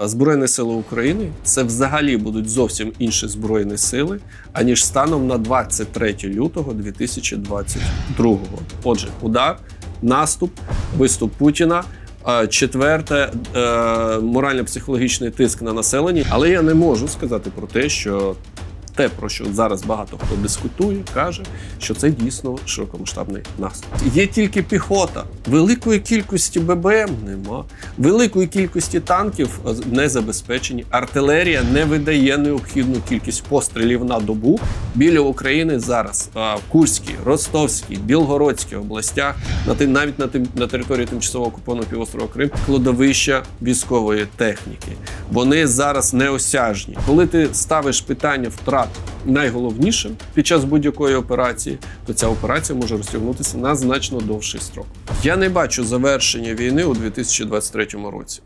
Збройні сили України це взагалі будуть зовсім інші збройні сили аніж станом на 23 лютого 2022 Отже, удар, наступ, виступ Путіна. Четверте е, морально-психологічний тиск на населення, але я не можу сказати про те, що те, про що зараз багато хто дискутує, каже, що це дійсно широкомасштабний наступ. Є тільки піхота. Великої кількості ББМ нема, великої кількості танків е, не забезпечені. Артилерія не видає необхідну кількість пострілів на добу. Біля України зараз е, в Курській, Ростовській, Білгородській областях, на навіть на тим на території тимчасово окупованого півострова Крим, кладовища військової техніки. Вони зараз неосяжні. Коли ти ставиш питання втрат. Найголовніше під час будь-якої операції, то ця операція може розтягнутися на значно довший строк. Я не бачу завершення війни у 2023 році.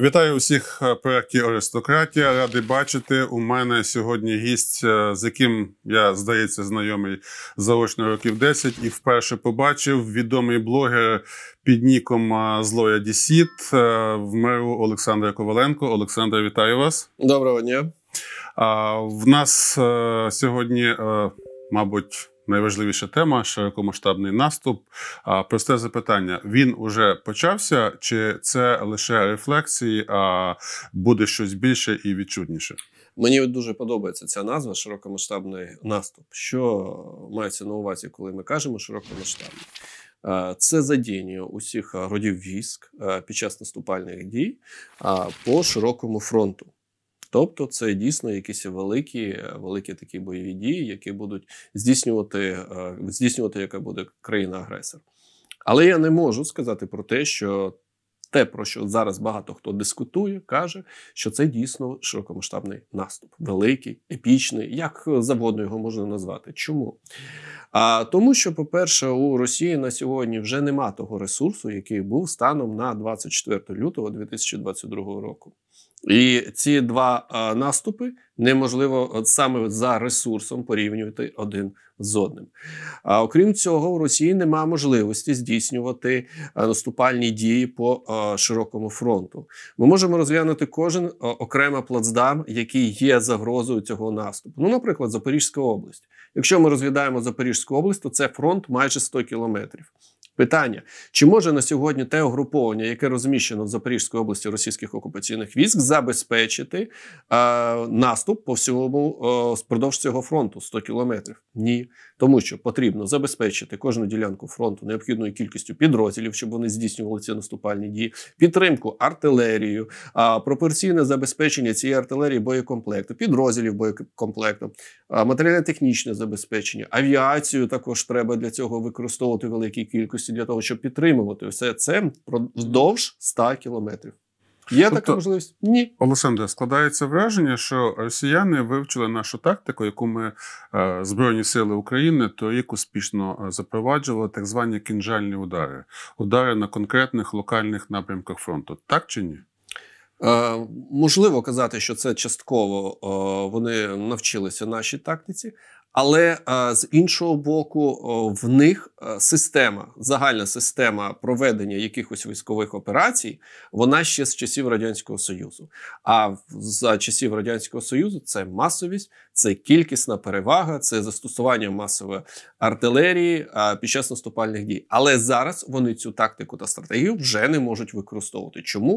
Вітаю усіх е, проєкті Аристократія. Радий бачити. У мене сьогодні гість, е, з яким я здається знайомий заочно років 10 і вперше побачив відомий блогер під ніком е, Злоя Дісіт в меру Олександра Коваленко. Олександр, вітаю вас. Доброго дня. В нас сьогодні, мабуть найважливіша тема широкомасштабний наступ. А просте запитання: він уже почався, чи це лише рефлексії, а буде щось більше і відчутніше? Мені дуже подобається ця назва широкомасштабний наступ. Що мається на увазі, коли ми кажемо широкомасштабний? Це задіяння усіх родів військ під час наступальних дій по широкому фронту. Тобто, це дійсно якісь великі, великі такі бойові дії, які будуть здійснювати, е, здійснювати, яка буде країна-агресор. Але я не можу сказати про те, що те, про що зараз багато хто дискутує, каже, що це дійсно широкомасштабний наступ, великий, епічний, як завгодно його можна назвати. Чому? А тому, що, по-перше, у Росії на сьогодні вже нема того ресурсу, який був станом на 24 лютого 2022 року. І ці два е, наступи неможливо саме за ресурсом порівнювати один з одним. А окрім цього, у Росії немає можливості здійснювати е, наступальні дії по е, широкому фронту. Ми можемо розглянути кожен окремо плацдарм, який є загрозою цього наступу. Ну, наприклад, Запорізька область. Якщо ми розглядаємо Запорізьку область, то це фронт майже 100 кілометрів. Питання: чи може на сьогодні те угруповання, яке розміщено в Запорізькій області російських окупаційних військ, забезпечити е, наступ по всьому е, впродовж цього фронту 100 кілометрів? Ні, тому що потрібно забезпечити кожну ділянку фронту необхідною кількістю підрозділів, щоб вони здійснювали ці наступальні дії, підтримку артилерію, пропорційне забезпечення цієї артилерії боєкомплекту, підрозділів боєкомплекту, матеріально-технічне забезпечення, авіацію також треба для цього використовувати в великій кількості для того, щоб підтримувати все це вздовж 100 кілометрів. Є тобто, така можливість? Ні. Олександре, складається враження, що росіяни вивчили нашу тактику, яку ми е, Збройні Сили України торік успішно е, запроваджували, так звані кінжальні удари, удари на конкретних локальних напрямках фронту. Так чи ні? Е, можливо казати, що це частково е, вони навчилися нашій тактиці, але е, з іншого боку, в них е, система, загальна система проведення якихось військових операцій, вона ще з часів радянського союзу. А за часів радянського союзу це масовість, це кількісна перевага, це застосування масової артилерії е, під час наступальних дій. Але зараз вони цю тактику та стратегію вже не можуть використовувати. Чому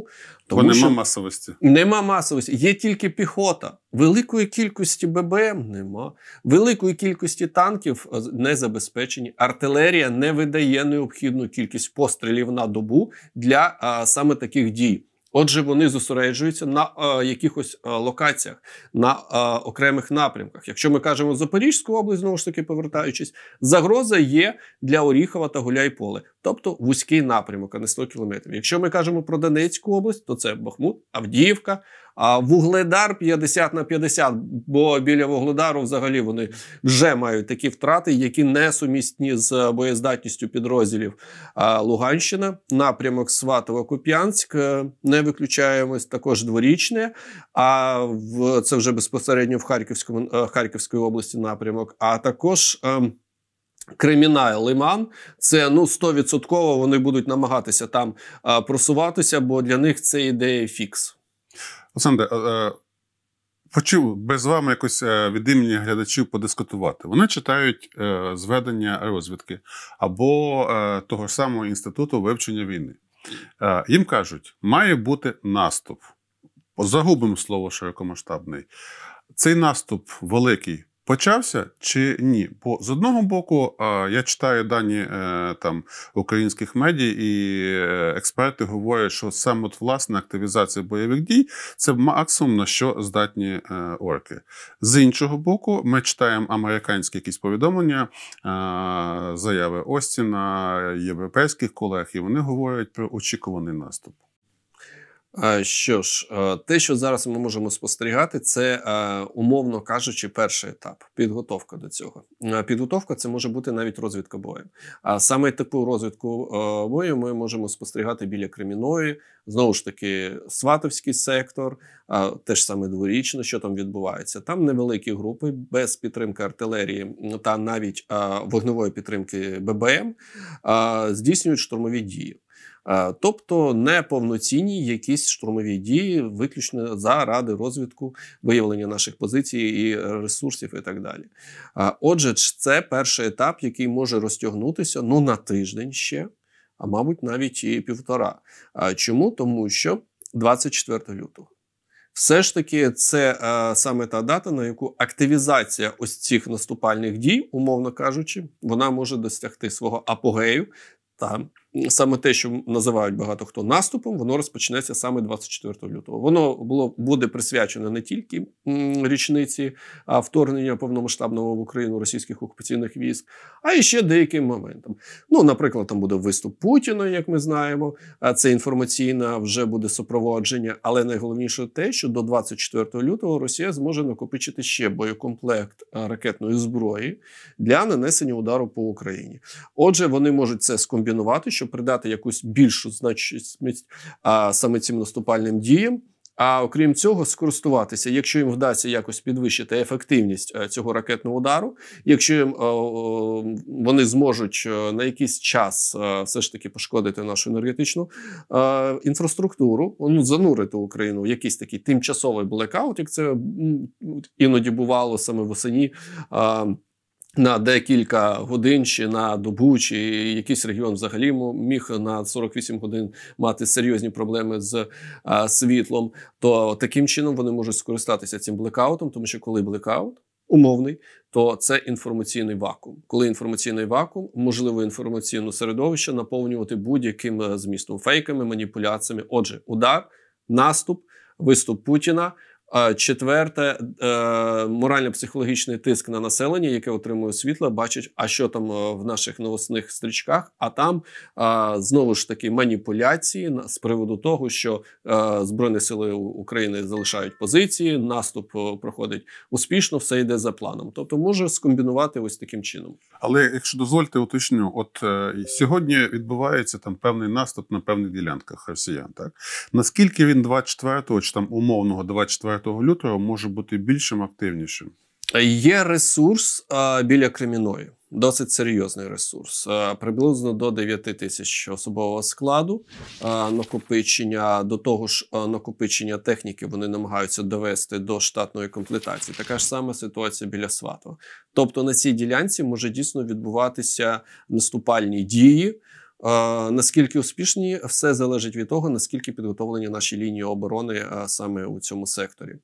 Тому Бо нема що масовості? Нема масовості, є тільки піхота великої кількості ББМ. Нема великої великої кількості танків е, не забезпечені. Артилерія не видає необхідну кількість пострілів на добу для а, е, саме таких дій. Отже, вони зосереджуються на а, е, якихось а, локаціях, на а, окремих напрямках. Якщо ми кажемо Запорізьку область, знову ж таки повертаючись, загроза є для Оріхова та Гуляйполе, тобто вузький напрямок, а не 100 кілометрів. Якщо ми кажемо про Донецьку область, то це Бахмут, Авдіївка, а вугледар 50 на 50, бо біля вугледару взагалі вони вже мають такі втрати, які не сумісні з боєздатністю підрозділів. Луганщина, напрямок Сватово-Куп'янськ, е, не виключаємось також дворічне. А в це вже безпосередньо в Харківському е, Харківської області напрямок. А також е, Креміна Лиман, це ну 100% вони будуть намагатися там просуватися, бо для них це ідея фікс. Олександре, хочу без вами якось е, від імені глядачів подискутувати. Вони читають е, зведення розвідки або е, того ж самого інституту вивчення війни. Їм кажуть, має бути наступ. Загубимо слово широкомасштабний. Цей наступ великий почався чи ні? Бо з одного боку я читаю дані е, там українських медій, і е, експерти говорять, що саме от, власне активізація бойових дій це максимум на що здатні е, орки. З іншого боку, ми читаємо американські якісь повідомлення, заяви Остіна, європейських колег, і вони говорять про очікуваний наступ. Е, що ж, е, те, що зараз ми можемо спостерігати, це е, умовно кажучи, перший етап підготовка до цього. Підготовка це може бути навіть розвідка бою. А саме таку розвідку бою ми можемо спостерігати біля Креміної, знову ж таки, сватовський сектор, теж саме дворічно, що там відбувається. Там невеликі групи без підтримки артилерії та навіть вогневої підтримки ББМ здійснюють штурмові дії. Е, тобто неповноцінні якісь штурмові дії, виключно заради розвитку виявлення наших позицій і ресурсів, і так далі. Е, отже, це перший етап, який може розтягнутися ну на тиждень ще, а мабуть, навіть і півтора. Е, чому? Тому що 24 лютого. Все ж таки, це е, саме та дата, на яку активізація ось цих наступальних дій, умовно кажучи, вона може досягти свого апогею там саме те, що називають багато хто наступом, воно розпочнеться саме 24 лютого. Воно було буде присвячено не тільки річниці вторгнення повномасштабного в Україну російських окупаційних військ, а і ще деяким моментам. Ну, наприклад, там буде виступ Путіна, як ми знаємо. це інформаційне вже буде супроводження. Але найголовніше те, що до 24 лютого Росія зможе накопичити ще боєкомплект ракетної зброї для нанесення удару по Україні. Отже, вони можуть це скомбінувати щоб придати якусь більшу значність а, саме цим наступальним діям. А окрім цього, скористуватися, якщо їм вдасться якось підвищити ефективність е, цього ракетного удару, якщо їм вони зможуть е, на якийсь час е, все ж таки пошкодити нашу енергетичну інфраструктуру, ну занурити Україну в якийсь такий тимчасовий блекаут, як це іноді бувало саме восені на декілька годин чи на добу, чи якийсь регіон взагалі міг на 48 годин мати серйозні проблеми з а, світлом, то таким чином вони можуть скористатися цим блекаутом, тому що коли блекаут умовний, то це інформаційний вакуум. Коли інформаційний вакуум, можливо, інформаційне середовище наповнювати будь-яким е, змістом, фейками, маніпуляціями. Отже, удар, наступ, виступ Путіна. Четверте, е, морально-психологічний тиск на населення, яке отримує світло, бачить, а що там е, в наших новосних стрічках. А там знову ж таки маніпуляції з приводу того, що е, збройні сили України залишають позиції, наступ проходить успішно, все йде за планом. Тобто може скомбінувати ось таким чином. Але якщо дозвольте, уточню, от сьогодні відбувається там певний наступ на певних ділянках росіян. Так наскільки він 24-го, чи там умовного 24 лютого може бути більшим активнішим. Е, є ресурс а, е, біля Креміної, досить серйозний ресурс, а, е, приблизно до 9 тисяч особового складу а, накопичення. До того ж, накопичення техніки вони намагаються довести до штатної комплектації. Така ж сама ситуація біля Сватова. Тобто на цій ділянці може дійсно відбуватися наступальні дії. Наскільки успішні, все залежить від того, наскільки підготовлені наші лінії оборони саме у цьому секторі.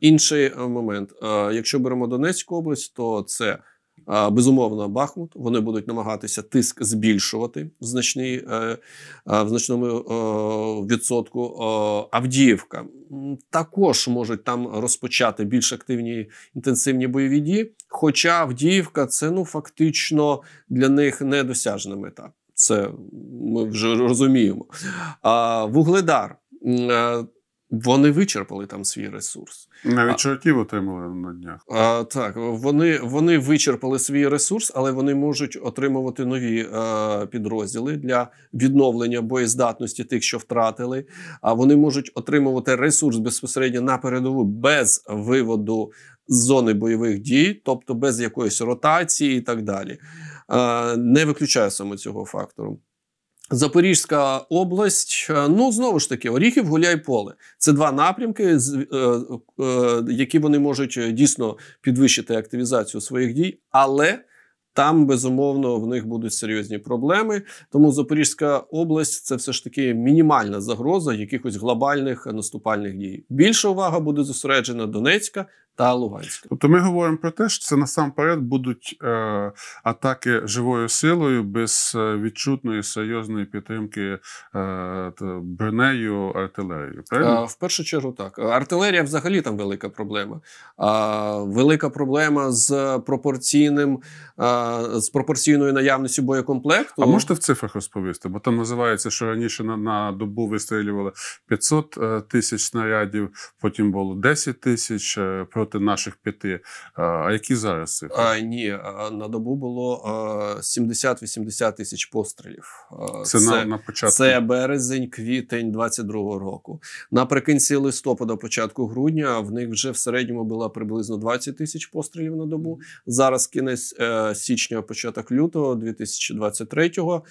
Інший е, момент: якщо беремо Донецьку область, то це безумовно Бахмут. Вони будуть намагатися тиск збільшувати в значний е, в значному е, відсотку. Авдіївка також можуть там розпочати більш активні інтенсивні бойові дії. Хоча Авдіївка це ну фактично для них недосяжна мета це ми вже розуміємо. А Вугледар. Е, вони вичерпали там свій ресурс. Навіть чортів отримали на днях. А, Так, вони вони вичерпали свій ресурс, але вони можуть отримувати нові а, е, підрозділи для відновлення боєздатності тих, що втратили. А вони можуть отримувати ресурс безпосередньо на передову без виводу з зони бойових дій, тобто без якоїсь ротації і так далі. Е, не виключає саме цього фактору. Запорізька область, е, ну знову ж таки, Оріхів, Гуляйполе. Це два напрямки, е, які вони можуть дійсно підвищити активізацію своїх дій, але там безумовно в них будуть серйозні проблеми. Тому Запорізька область це все ж таки мінімальна загроза якихось глобальних наступальних дій. Більша увага буде зосереджена Донецька, та Луганська. Тобто ми говоримо про те, що це насамперед будуть е, атаки живою силою без е, відчутної серйозної підтримки е, бронею артилерією. правильно? Е, в першу чергу так. Артилерія взагалі там велика проблема. А, Велика проблема з пропорційним а, е, з пропорційною наявністю боєкомплекту. А можете в цифрах розповісти? Бо там називається, що раніше на, на добу вистрілювали 500 тисяч снарядів, потім було 10 тисяч. Про проти наших п'яти. А які зараз цифри? А, Ні, на добу було 70-80 тисяч пострілів. Це, це на, на початку Це березень, квітень 22-го року. Наприкінці листопада, початку грудня, в них вже в середньому було приблизно 20 тисяч пострілів на добу. Зараз кінець е, січня, початок лютого, 2023-го,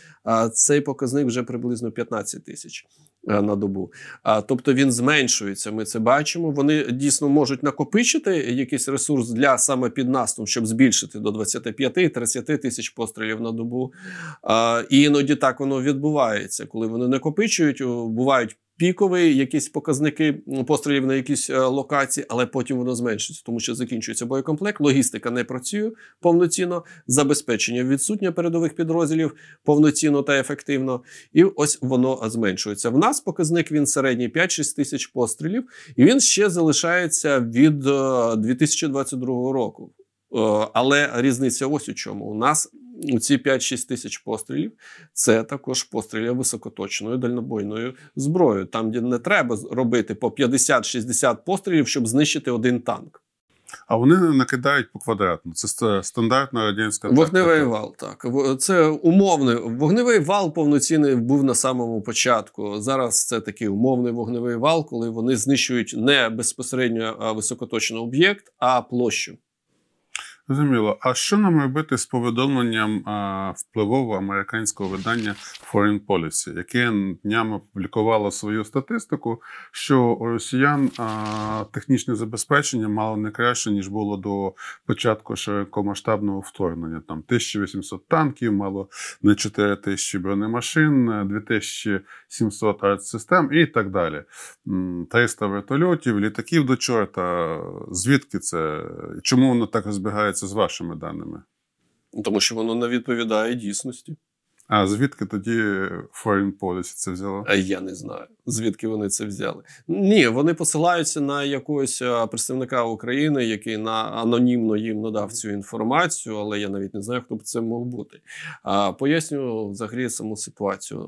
Цей показник вже приблизно 15 тисяч. Е, на добу. А тобто він зменшується. Ми це бачимо. Вони дійсно можуть накопичити якийсь ресурс для саме під наступом, щоб збільшити до 25-30 тисяч пострілів на добу. А, І іноді так воно відбувається, коли вони накопичують, бувають пікові якісь показники пострілів на якісь е, локації, але потім воно зменшиться, тому що закінчується боєкомплект, логістика не працює повноцінно, забезпечення відсутнє передових підрозділів повноцінно та ефективно. І ось воно зменшується. В нас показник він середній 5-6 тисяч пострілів, і він ще залишається від 2022 е, року. Е, але різниця ось у чому у нас ці 5-6 тисяч пострілів це також постріли високоточною дальнобойною зброєю, там, де не треба робити по 50-60 пострілів, щоб знищити один танк. А вони накидають по квадратну. Це стандартна радянська вогневий тактика. вал. Так це умовний вогневий вал повноцінний був на самому початку. Зараз це такий умовний вогневий вал, коли вони знищують не безпосередньо високоточний об'єкт, а площу. Зрозуміло. А що нам робити з повідомленням а, впливового американського видання Foreign Policy, яке днями опублікувало свою статистику, що у росіян а, технічне забезпечення мало не краще ніж було до початку широкомасштабного вторгнення? Там 1800 танків, мало не 4 тисячі бронемашин, 2700 артсистем і так далі. 300 вертольотів, літаків до чорта. Звідки це? Чому воно так розбігається? збігається з вашими даними? Тому що воно не відповідає дійсності. А звідки тоді Foreign Policy це взяло? Е, я не знаю, звідки вони це взяли. Ні, вони посилаються на якогось е, представника України, який на анонімно їм надав цю інформацію, але я навіть не знаю, хто б це мог бути. А, Поясню взагалі саму ситуацію.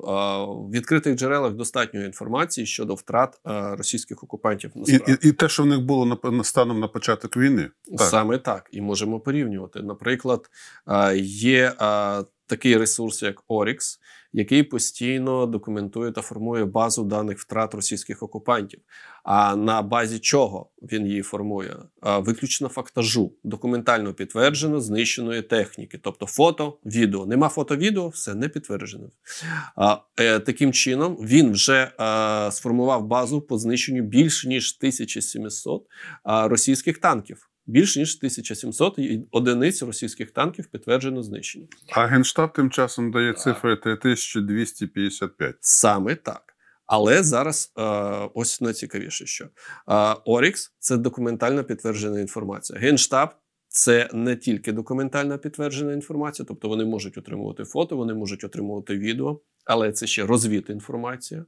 В відкритих джерелах достатньо інформації щодо втрат е, російських окупантів на і, і, і те, що в них було станом на початок війни, так. саме так і можемо порівнювати. Наприклад, є такий ресурс, як Орікс, який постійно документує та формує базу даних втрат російських окупантів. А на базі чого він її формує? Виключно фактажу документально підтверджено знищеної техніки, тобто фото, відео. Нема фото-відео, все не підтверджено. Е, таким чином він вже сформував базу по знищенню більш ніж 1700 російських танків. Більш ніж 1700 одиниць російських танків підтверджено знищення. А генштаб тим часом дає так. цифри 3255. Саме так. Але зараз е, ось найцікавіше, що е, Орікс це документально підтверджена інформація. Генштаб це не тільки документально підтверджена інформація, тобто вони можуть отримувати фото, вони можуть отримувати відео, але це ще розвід інформація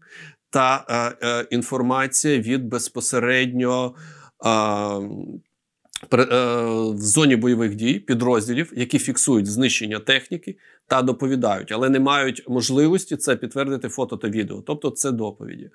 та е, е, інформація від безпосередньо. Ем, Е, в зоні бойових дій підрозділів, які фіксують знищення техніки та доповідають, але не мають можливості це підтвердити фото та відео. Тобто це доповіді.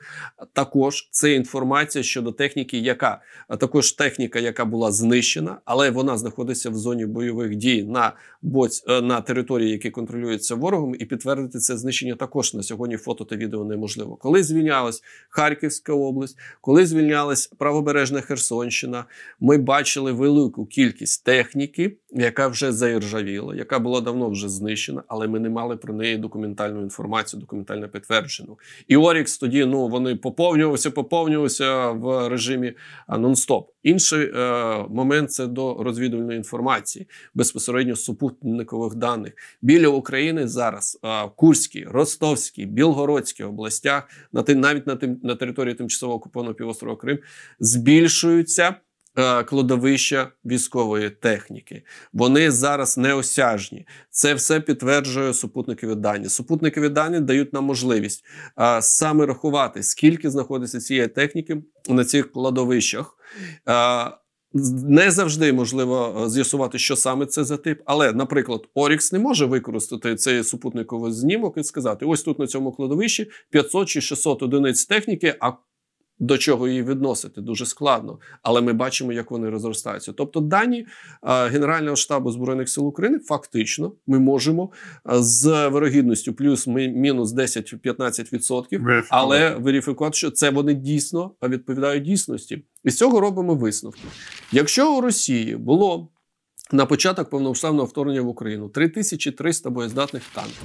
Також це інформація щодо техніки, яка також техніка, яка була знищена, але вона знаходиться в зоні бойових дій на боць е, на території, які контролюються ворогом, і підтвердити це знищення також на сьогодні. Фото та відео неможливо. Коли звільнялась Харківська область, коли звільнялась правобережна Херсонщина, ми бачили велику кількість техніки, яка вже заіржавіла, яка була давно вже знищена але ми не мали про неї документальну інформацію, документально підтверджену. І Орікс тоді ну вони поповнювався, поповнювався в режимі е, нон-стоп. Інший е, момент це до розвідувальної інформації, безпосередньо супутникових даних. Біля України зараз е, Курській, Ростовській, Білгородській областях, на навіть на тим на території тимчасово окупованого півострова Крим збільшуються Е, кладовища військової техніки. Вони зараз неосяжні. Це все підтверджує супутникові дані. Супутникові дані дають нам можливість е, саме рахувати, скільки знаходиться цієї техніки на цих кладовищах. Е, не завжди можливо з'ясувати, що саме це за тип. Але, наприклад, Орікс не може використати цей супутниковий знімок і сказати: ось тут на цьому кладовищі 500 чи 600 одиниць техніки. а до чого її відносити дуже складно, але ми бачимо, як вони розростаються. Тобто, дані Генерального штабу збройних сил України фактично ми можемо з вирогідністю плюс мінус 10-15%, але верифікувати, що це вони дійсно відповідають дійсності. І з цього робимо висновки. Якщо у Росії було на початок повнообставного вторгнення в Україну 3300 боєздатних танків.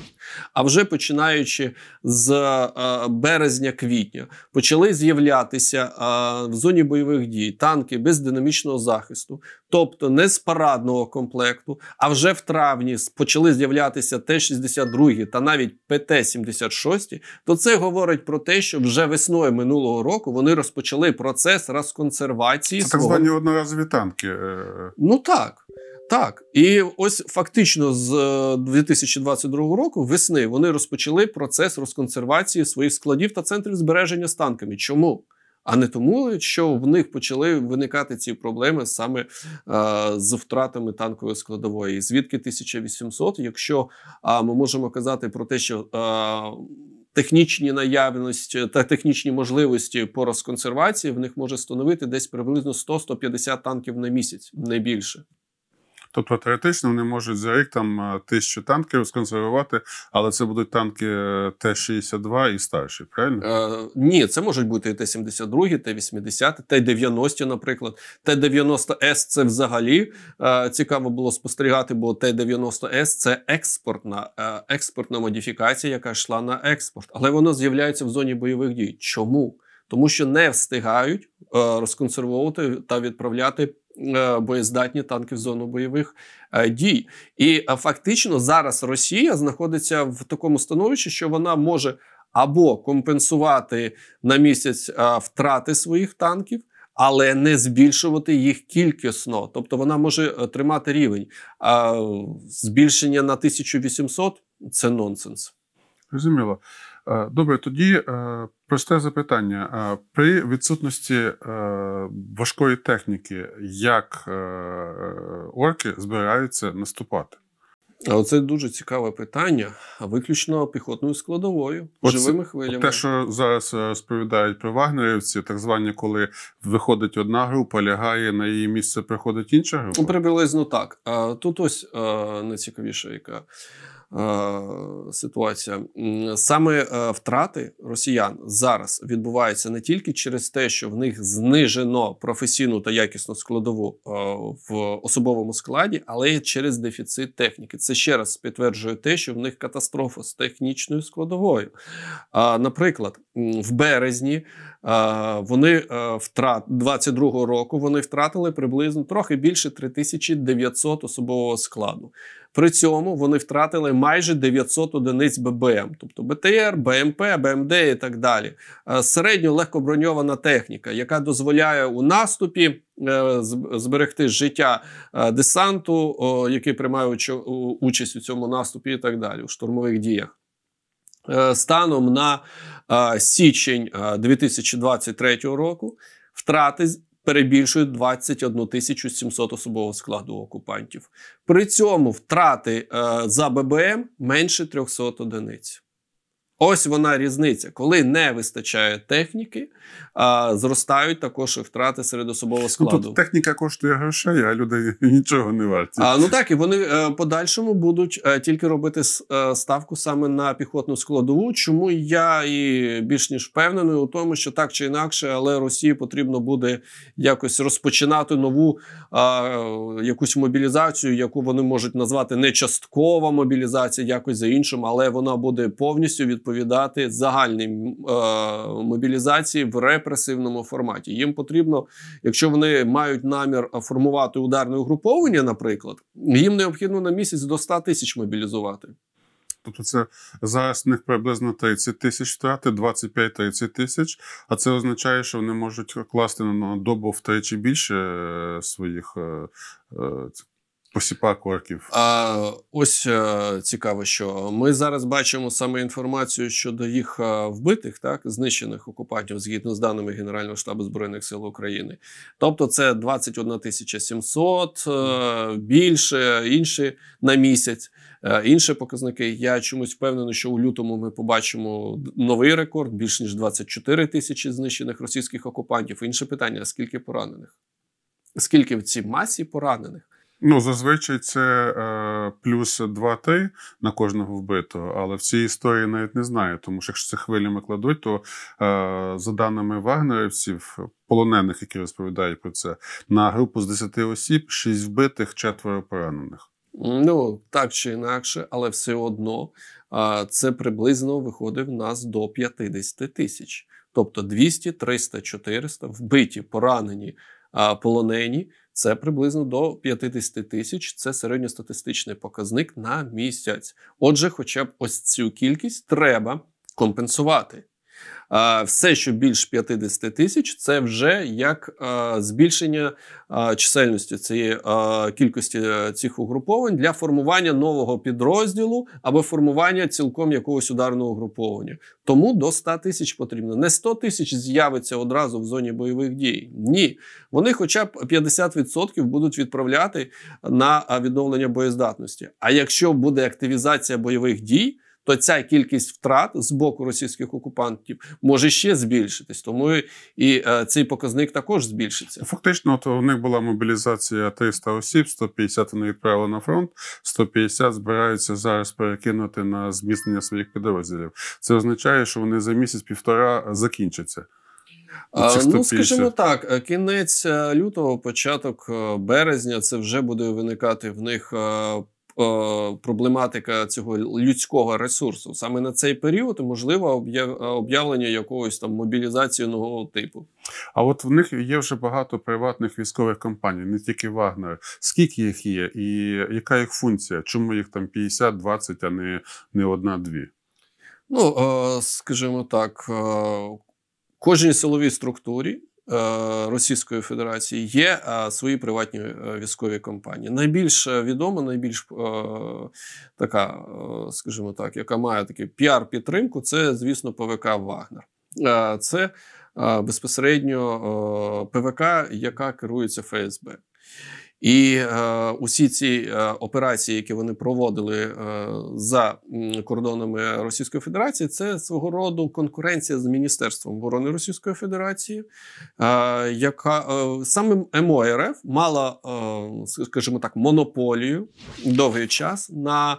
А вже починаючи з е, березня-квітня, почали з'являтися е, в зоні бойових дій танки без динамічного захисту, тобто не з парадного комплекту. А вже в травні почали з'являтися Т-62 та навіть ПТ-76. То це говорить про те, що вже весною минулого року вони розпочали процес розконсервації. Це свого... так звані одноразові танки. Е, ну так. Так, і ось фактично з 2022 е, року весни вони розпочали процес розконсервації своїх складів та центрів збереження з танками. Чому? А не тому, що в них почали виникати ці проблеми саме е, з втратами танкової складової. І звідки 1800, якщо е, ми можемо казати про те, що е, технічні наявності та технічні можливості по розконсервації в них може становити десь приблизно 100-150 танків на місяць, не більше. Тобто теоретично вони можуть за рік там е, тисячу танків сконсервувати, але це будуть танки е, Т-62 і старші, правильно? Е, Ні, це можуть бути і Т-72, Т-80, Т-90, наприклад. Т-90С це взагалі е, цікаво було спостерігати, бо Т-90С це експортна е, експортна модифікація, яка йшла на експорт. Але вона з'являється в зоні бойових дій. Чому? Тому що не встигають е, розконсервовувати та відправляти Е, боєздатні танки в зону бойових е, дій. І е, фактично зараз Росія знаходиться в такому становищі, що вона може або компенсувати на місяць втрати своїх танків. Але не збільшувати їх кількісно, тобто вона може тримати рівень. А збільшення на 1800 – це нонсенс. Розуміло. Е, добре, тоді е, просте запитання. Е, при відсутності важкої техніки, як орки збираються наступати? Оце дуже цікаве питання, виключно піхотною складовою, Оце, живими хвилями. Те, що зараз розповідають про вагнерівці, так звані, коли виходить одна група, лягає на її місце, приходить інша група? Ну, приблизно так. Тут ось найцікавіша, яка. Е, ситуація. Саме е, втрати росіян зараз відбуваються не тільки через те, що в них знижено професійну та якісну складову е, в особовому складі, але й через дефіцит техніки. Це ще раз підтверджує те, що в них катастрофа з технічною складовою. Наприклад, в березні вони втрат 22-го року вони втратили приблизно трохи більше 3900 особового складу. При цьому вони втратили майже 900 одиниць ББМ, тобто БТР, БМП, БМД і так далі. Е, середньо легкоброньована техніка, яка дозволяє у наступі е, зберегти життя е, десанту, який приймає участь у цьому наступі, і так далі у штурмових діях. Станом на січень 2023 року втрати перебільшує 21 700 особового складу окупантів. При цьому втрати е, за ББМ менше 300 одиниць. Ось вона різниця, коли не вистачає техніки, а, зростають також втрати серед особового складу. Ну, тут Техніка коштує грошей, а люди нічого не варті. А, Ну так і вони е, подальшому будуть е, тільки робити е, ставку саме на піхотну складову. Чому я і більш ніж впевнений у тому, що так чи інакше, але Росії потрібно буде якось розпочинати нову а, якусь мобілізацію, яку вони можуть назвати не часткова мобілізація, якось за іншим, але вона буде повністю відповідальна відповідати загальній е, мобілізації в репресивному форматі. Їм потрібно, якщо вони мають намір формувати ударне угруповання, наприклад, їм необхідно на місяць до 100 тисяч мобілізувати. Тобто це зараз них приблизно 30 тисяч втрати, 25-30 тисяч. А це означає, що вони можуть класти на добу втричі більше е, своїх е, е, посіпак орків. А ось е, цікаво, що ми зараз бачимо саме інформацію щодо їх е, вбитих, так знищених окупантів згідно з даними Генерального штабу збройних сил України. Тобто, це 21 тисяча 700, е, більше інші на місяць. Інші показники я чомусь впевнений, що у лютому ми побачимо новий рекорд більш ніж 24 тисячі знищених російських окупантів. Інше питання: скільки поранених? Скільки в цій масі поранених? Ну, зазвичай це е, плюс 2-3 на кожного вбитого, але в цій історії навіть не знаю, тому що якщо це хвилями кладуть, то е, за даними вагнерівців, полонених, які розповідають про це, на групу з 10 осіб 6 вбитих, четверо поранених. Ну так чи інакше, але все одно е, це приблизно виходив нас до 50 тисяч, тобто 200, 300, 400 вбиті, поранені, е, полонені. Це приблизно до 50 тисяч. Це середньостатистичний показник на місяць. Отже, хоча б ось цю кількість треба компенсувати. Все, що більш 50 тисяч, це вже як збільшення чисельності цієї кількості е, цих угруповань для формування нового підрозділу або формування цілком якогось ударного угруповання. Тому до 100 тисяч потрібно. Не 100 тисяч з'явиться одразу в зоні бойових дій. Ні, вони, хоча б 50% будуть відправляти на відновлення боєздатності. А якщо буде активізація бойових дій то ця кількість втрат з боку російських окупантів може ще збільшитись. Тому і е, цей показник також збільшиться. Фактично, то у них була мобілізація 300 осіб, 150 вони відправили на фронт, 150 збираються зараз перекинути на зміцнення своїх підрозділів. Це означає, що вони за місяць-півтора закінчаться. Ну, скажімо так, е, кінець е, лютого, початок березня, це вже буде виникати в них Е, проблематика цього людського ресурсу саме на цей період, можливо, об'явлення якогось там мобілізації нового типу. А от в них є вже багато приватних військових компаній, не тільки Вагнер. Скільки їх є, і яка їх функція? Чому їх там 50-20, а не не одна-дві? Ну е, скажімо так. Е, кожній силовій структурі Е, Російської Федерації є свої приватні е, військові компанії. Найбільш е, відома, найбільш така, скажімо так, яка має такий піар-підтримку, це, звісно, ПВК Вагнер. Це безпосередньо ПВК, яка керується ФСБ. І е, усі ці е, операції, які вони проводили е, за кордонами Російської Федерації, це свого роду конкуренція з Міністерством оборони Російської Федерації, е, яка е, саме МОРФ мала, е, скажімо так, монополію довгий час на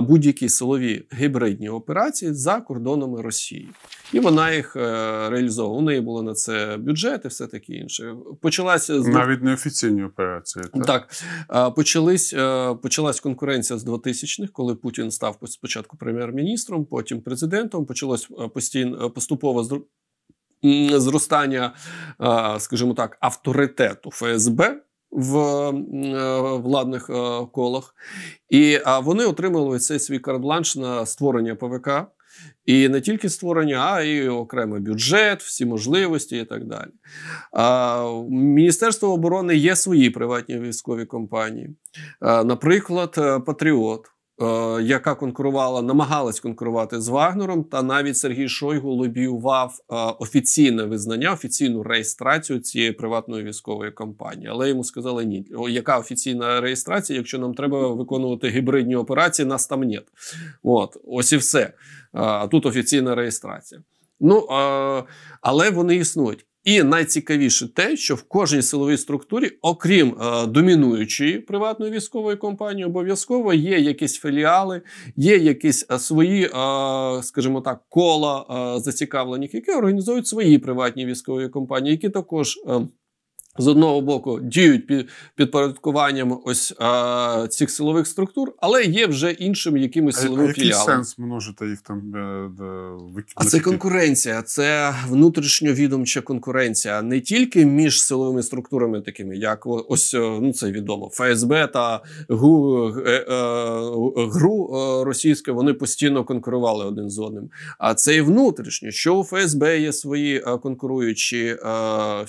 будь-які силові гібридні операції за кордонами Росії, і вона їх е, реалізовувала. У неї було на це бюджет і все таке інше. Почалася з навіть неофіційні операції. Так, так. почались е, почалась конкуренція з 2000-х, коли Путін став спочатку прем'єр-міністром, потім президентом. Почалось е, постійно поступово зростання, скажімо так, авторитету ФСБ в е, владних е, колах, і вони отримали цей свій карбланш на створення ПВК. І не тільки створення, а й окремий бюджет, всі можливості і так далі. А, Міністерство оборони є свої приватні військові компанії. А, е, наприклад, Патріот Е, яка конкурувала, намагалась конкурувати з Вагнером, та навіть Сергій Шойгу лобіював е, офіційне визнання, офіційну реєстрацію цієї приватної військової компанії. Але йому сказали ні, яка офіційна реєстрація, якщо нам треба виконувати гібридні операції, нас там нет. От ось і все. А е, тут офіційна реєстрація. Ну але вони існують. І найцікавіше те, що в кожній силовій структурі, окрім е, домінуючої приватної військової компанії, обов'язково є якісь філіали, є якісь е, свої, е, скажімо так, кола е, зацікавлених, які організують свої приватні військові компанії, які також. Е, з одного боку діють під підпорядкуванням ось а, е, цих силових структур, але є вже іншим якимось силовим а, а Який сенс множити їх там е, викидати? А це конкуренція, це внутрішньовідомча конкуренція не тільки між силовими структурами, такими як ось е, ну це відомо ФСБ та ГУ, ГРУ російське. Вони постійно конкурували один з одним. А це і внутрішнє, що у ФСБ є свої конкуруючі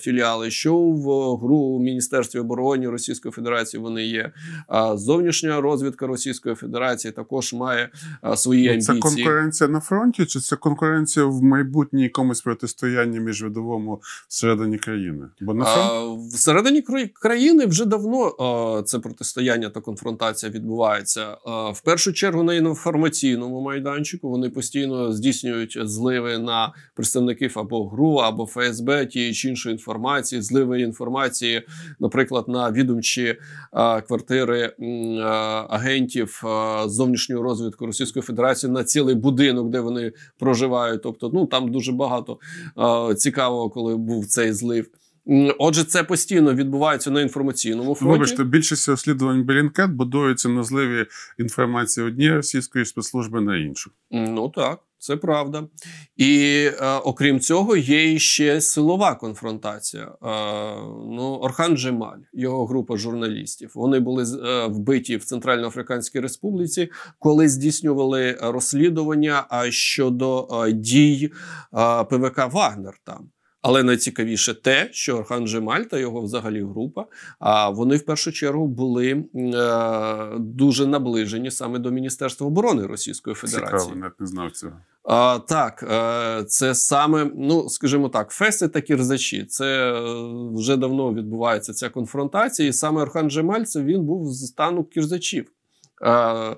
філіали, що в гру у Міністерстві оборони Російської Федерації вони є. А зовнішня розвідка Російської Федерації також має свої ну, амбіції. Це конкуренція на фронті, чи це конкуренція в майбутній якомусь протистоянні міжвидовому всередині країни? Бо на фронт... всередині країни вже давно це протистояння та конфронтація відбувається. В першу чергу на інформаційному майданчику вони постійно здійснюють зливи на представників або ГРУ, або ФСБ тієї чи іншої інформації, зливи інформації інформації, наприклад, на відомчі е, квартири е, агентів е, зовнішнього розвитку Російської Федерації на цілий будинок, де вони проживають. Тобто, ну там дуже багато цікавого, коли був цей злив. Отже, це постійно відбувається на інформаційному фронті. Вибачте, більшість розслідувань Белінкет будуються на зливі інформації однієї російської спецслужби на іншу. Ну так. Це правда. І е, окрім цього, є ще силова конфронтація. Е, ну, Орхан Джемаль, його група журналістів, вони були е, вбиті в Центральноафриканській Республіці, коли здійснювали розслідування а щодо е, дій е, ПВК Вагнер там. Але найцікавіше те, що Орхан Джемаль та його взагалі група, а вони в першу чергу були е, дуже наближені саме до Міністерства оборони Російської Федерації. Цікаво, навіть не знав цього. А, Так, е, це саме, ну скажімо так, фести та кірзачі. Це е, вже давно відбувається ця конфронтація. І саме Орхан Джемальцев він був з стану кірзачів. А, е,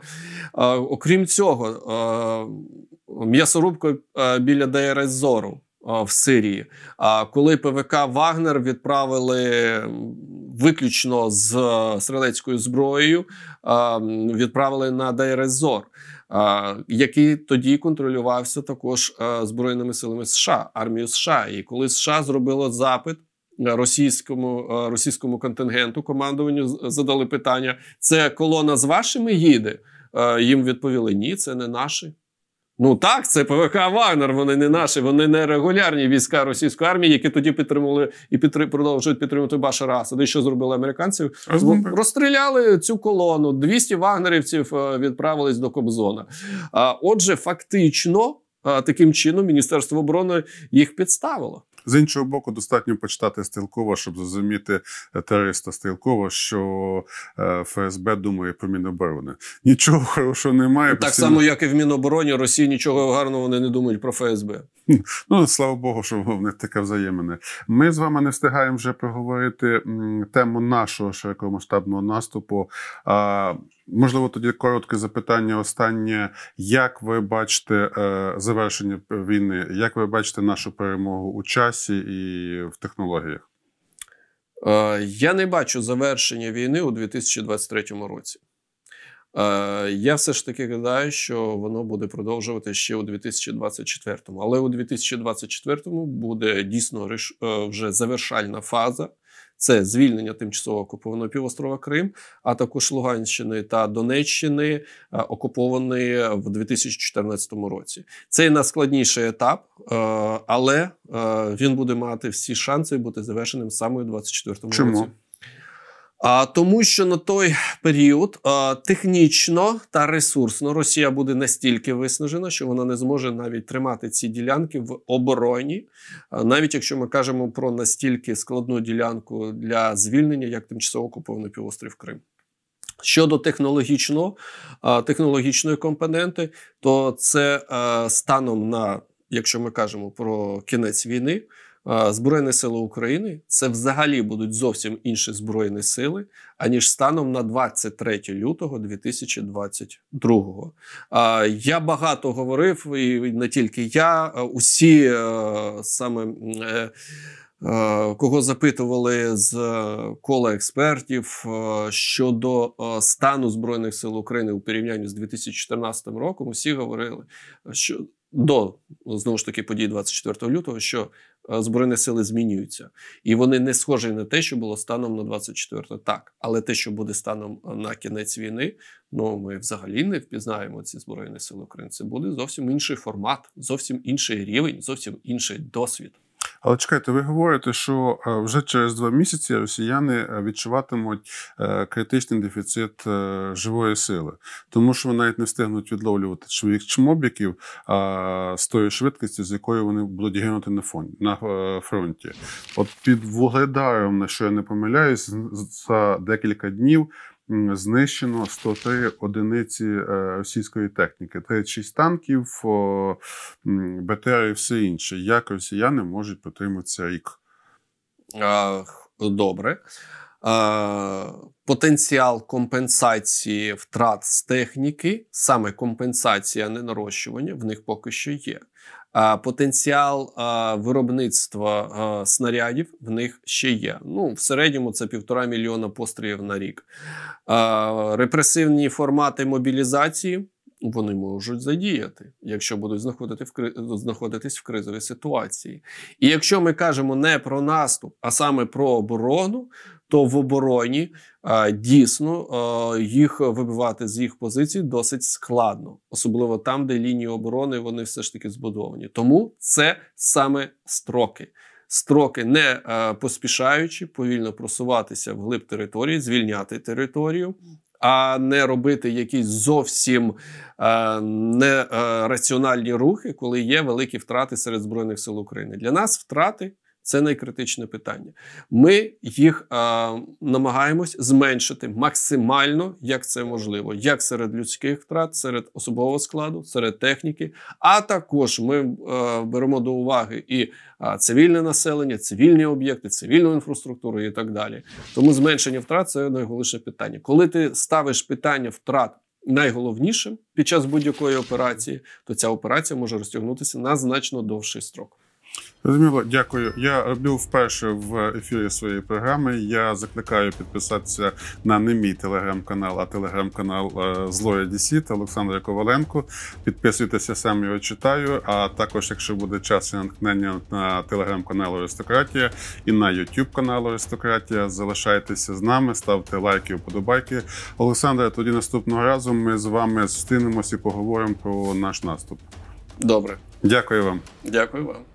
а, окрім цього, м'ясорубка біля Дейрезору Зору в Сирії. А коли ПВК Вагнер відправили виключно з стрілецькою зброєю, ем, відправили на Дейрезор. Зор який тоді контролювався також е, збройними силами США, армією США, і коли США зробило запит. Російському е, російському контингенту командуванню задали питання: це колона з вашими їде? Е, їм відповіли: ні, це не наші. Ну так, це ПВК Вагнер. Вони не наші, вони не регулярні війська російської армії, які тоді підтримували і підтрим... продовжують підтримувати Башара Асада. І що зробили американців? Розстріляли цю колону. 200 вагнерівців е, відправились до Кобзона. Отже, фактично, е, таким чином, міністерство оборони їх підставило. З іншого боку, достатньо почитати Стрілкова, щоб зрозуміти е, терориста Стрілкова, що е, ФСБ думає про Міноборони. Нічого хорошого немає. Так постійно... само, як і в Мінобороні Росії нічого гарного вони не думають про ФСБ. Ну, слава Богу, що в таке взаємне. Ми з вами не встигаємо вже проговорити тему нашого широкомасштабного наступу. А, Можливо, тоді коротке запитання. Останнє, як ви бачите е, завершення війни, як ви бачите нашу перемогу у часі і в технологіях? Е, я не бачу завершення війни у 2023 році. Е, я все ж таки гадаю, що воно буде продовжувати ще у 2024-му. Але у 2024-му буде дійсно е, вже завершальна фаза. Це звільнення тимчасово окупованого півострова Крим, а також Луганщини та Донеччини, е, окуповані в 2014 році. Це найскладніший етап, але він буде мати всі шанси бути завершеним саме у 2024 році. Чому? А тому, що на той період технічно та ресурсно Росія буде настільки виснажена, що вона не зможе навіть тримати ці ділянки в обороні, навіть якщо ми кажемо про настільки складну ділянку для звільнення, як тимчасово окупований півострів Крим. Щодо технологічно, технологічної компоненти, то це станом на якщо ми кажемо про кінець війни. Збройні сили України це взагалі будуть зовсім інші збройні сили, аніж станом на 23 лютого 2022. Я багато говорив, і не тільки я, усі е, саме. Е, е, кого запитували з кола експертів щодо стану збройних сил України у порівнянні з 2014 роком, усі говорили, що до знову ж таки подій 24 лютого, що Е, збройні сили змінюються, і вони не схожі на те, що було станом на 24 так. Але те, що буде станом е, на кінець війни, ну ми взагалі не впізнаємо ці збройні сили України. Це буде зовсім інший формат, зовсім інший рівень, зовсім інший досвід. Але чекайте, ви говорите, що е, вже через два місяці росіяни е, відчуватимуть е, критичний дефіцит живої сили, тому що вони навіть не встигнуть відловлювати своїх чмобіків а з тої швидкості, з якою вони будуть гинути на фон на фронті. От під вугледаром, на що я не помиляюсь, за декілька днів знищено 103 одиниці е, російської техніки, 36 танків, БТР і все інше. Як росіяни можуть потриматися рік? Добре. Потенціал компенсації втрат з техніки, саме компенсація, не нарощування, в них поки що є потенціал виробництва снарядів в них ще є. Ну в середньому це півтора мільйона пострілів на рік, репресивні формати мобілізації вони можуть задіяти, якщо будуть знаходити в кри... знаходитись в кризовій ситуації. І якщо ми кажемо не про наступ, а саме про оборону, то в обороні а, е, дійсно а, е, їх вибивати з їх позицій досить складно, особливо там, де лінії оборони вони все ж таки збудовані. Тому це саме строки. Строки не е, поспішаючи повільно просуватися вглиб території, звільняти територію, а не робити якісь зовсім е, нераціональні е, рухи, коли є великі втрати серед збройних сил України. Для нас втрати це найкритичне питання. Ми їх а, намагаємось зменшити максимально, як це можливо, як серед людських втрат, серед особового складу, серед техніки. А також ми а, е, беремо до уваги і а, цивільне населення, цивільні об'єкти, цивільну інфраструктуру і так далі. Тому зменшення втрат це найголовніше питання. Коли ти ставиш питання втрат. Найголовнішим під час будь-якої операції, то ця операція може розтягнутися на значно довший строк. Розуміло, дякую. Я робив вперше в ефірі своєї програми. Я закликаю підписатися на не мій телеграм-канал, а телеграм-канал е, Злоя Дісіт Олександра Коваленко. Підписуйтеся сам його читаю. А також, якщо буде час і наткнення на телеграм-канал Аристократія і на Ютуб канал Аристократія, залишайтеся з нами, ставте лайки, вподобайки. Олександра, тоді наступного разу ми з вами зустрінемось і поговоримо про наш наступ. Добре, дякую вам. Дякую вам.